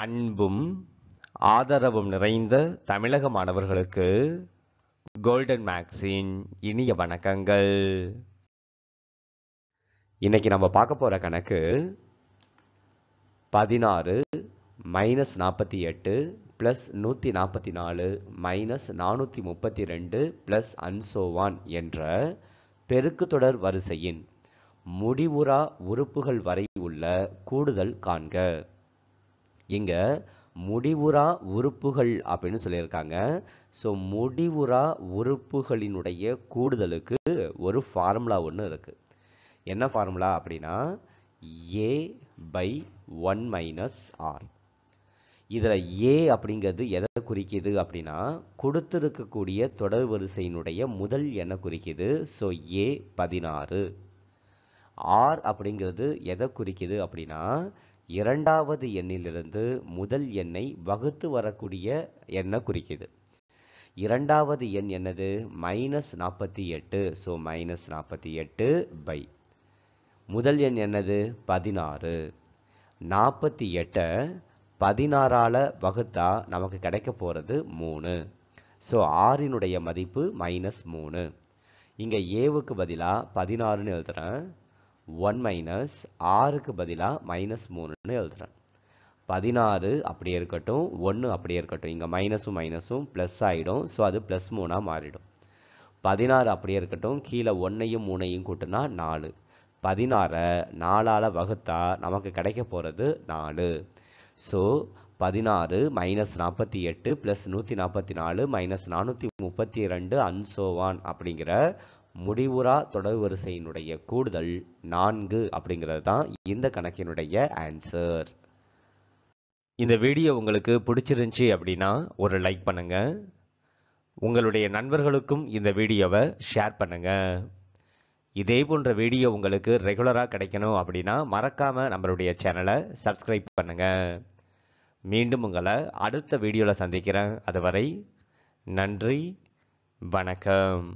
அன்பும் ஆதரவும் நிறைந்த தமிழக மாணவர்களுக்கு கோல்டன் மேக்ஸின் இனிய வணக்கங்கள் இன்னைக்கு நம்ம பார்க்க போற கணக்கு பதினாறு மைனஸ் நாற்பத்தி எட்டு ப்ளஸ் நூற்றி நாற்பத்தி நாலு மைனஸ் நானூற்றி முப்பத்தி ரெண்டு ப்ளஸ் அன்சோவான் என்ற பெருக்குத்தொடர் வரிசையின் முடிவுறா உறுப்புகள் வரை உள்ள கூடுதல் காண்க இங்கே முடிவுறா உறுப்புகள் அப்படின்னு சொல்லியிருக்காங்க ஸோ முடிவுறா உறுப்புகளினுடைய கூடுதலுக்கு ஒரு ஃபார்முலா ஒன்று இருக்குது என்ன ஃபார்முலா அப்படின்னா A by one minus R இதில் ஏ அப்படிங்கிறது எதை குறிக்கிது அப்படின்னா கொடுத்துருக்கக்கூடிய தொடர் வரிசையினுடைய முதல் எண்ணை குறிக்கிது ஸோ ஏ பதினாறு ஆர் அப்படிங்கிறது எதை குறிக்கிது அப்படின்னா இரண்டாவது எண்ணிலிருந்து முதல் எண்ணை வகுத்து வரக்கூடிய எண்ணை குறிக்குது இரண்டாவது எண் என்னது மைனஸ் நாற்பத்தி எட்டு ஸோ மைனஸ் நாற்பத்தி எட்டு பை முதல் எண் என்னது பதினாறு நாற்பத்தி எட்டை பதினாறால் வகுத்தா நமக்கு கிடைக்க போகிறது மூணு ஸோ ஆறினுடைய மதிப்பு மைனஸ் மூணு இங்கே ஏவுக்கு பதிலாக பதினாறுன்னு எழுதுகிறேன் ஒன் மைனஸ் ஆறுக்கு பதிலா மைனஸ் மூணுன்னு எழுதுகிறேன் பதினாறு அப்படியே இருக்கட்டும் ஒன்று அப்படியே இருக்கட்டும் இங்க மைனஸும் மைனஸும் ப்ளஸ் ஆயிடும் ஸோ அது ப்ளஸ் மூணாக மாறிடும் பதினாறு அப்படியே இருக்கட்டும் கீழே ஒன்றையும் மூணையும் கூட்டினா நாலு பதினாறை நாலால் வகுத்தா நமக்கு கிடைக்க போகிறது நாலு ஸோ பதினாறு மைனஸ் நாற்பத்தி எட்டு ப்ளஸ் minus நாற்பத்தி நாலு மைனஸ் நானூற்றி முப்பத்தி ரெண்டு அன்சோவான் அப்படிங்கிற முடிவுறா வரிசையினுடைய கூடுதல் நான்கு அப்படிங்கிறது தான் இந்த கணக்கினுடைய ஆன்சர் இந்த வீடியோ உங்களுக்கு பிடிச்சிருந்துச்சி அப்படின்னா ஒரு லைக் பண்ணுங்க உங்களுடைய நண்பர்களுக்கும் இந்த வீடியோவை ஷேர் பண்ணுங்க இதே போன்ற வீடியோ உங்களுக்கு ரெகுலராக கிடைக்கணும் அப்படின்னா மறக்காம நம்மளுடைய சேனலை சப்ஸ்கிரைப் பண்ணுங்க மீண்டும் உங்களை அடுத்த வீடியோவில் சந்திக்கிறேன் அதுவரை நன்றி வணக்கம்